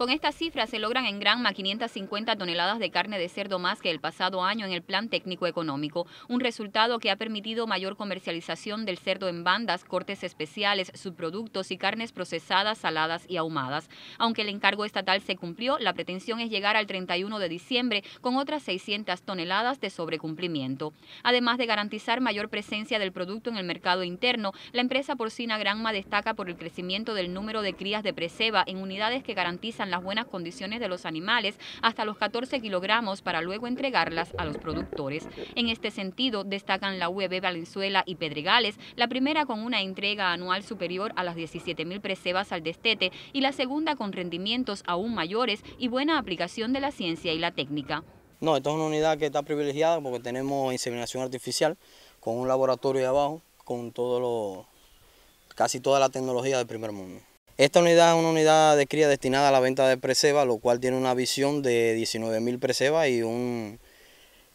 Con esta cifra se logran en Granma 550 toneladas de carne de cerdo más que el pasado año en el Plan Técnico Económico, un resultado que ha permitido mayor comercialización del cerdo en bandas, cortes especiales, subproductos y carnes procesadas, saladas y ahumadas. Aunque el encargo estatal se cumplió, la pretensión es llegar al 31 de diciembre con otras 600 toneladas de sobrecumplimiento. Además de garantizar mayor presencia del producto en el mercado interno, la empresa porcina Granma destaca por el crecimiento del número de crías de preseba en unidades que garantizan las buenas condiciones de los animales hasta los 14 kilogramos para luego entregarlas a los productores. En este sentido, destacan la UEB Valenzuela y Pedregales, la primera con una entrega anual superior a las 17.000 mil presebas al destete y la segunda con rendimientos aún mayores y buena aplicación de la ciencia y la técnica. No, esta es una unidad que está privilegiada porque tenemos inseminación artificial con un laboratorio de abajo, con todo casi toda la tecnología del primer mundo. Esta unidad es una unidad de cría destinada a la venta de preseba, lo cual tiene una visión de 19.000 presebas y, un,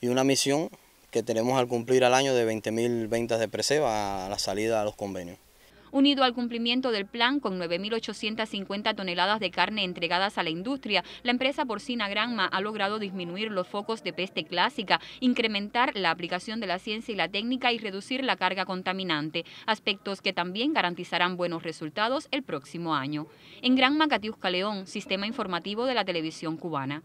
y una misión que tenemos al cumplir al año de 20.000 ventas de preseba a la salida a los convenios unido al cumplimiento del plan con 9.850 toneladas de carne entregadas a la industria, la empresa porcina Granma ha logrado disminuir los focos de peste clásica, incrementar la aplicación de la ciencia y la técnica y reducir la carga contaminante, aspectos que también garantizarán buenos resultados el próximo año. En Granma, Catiusca León, Sistema Informativo de la Televisión Cubana.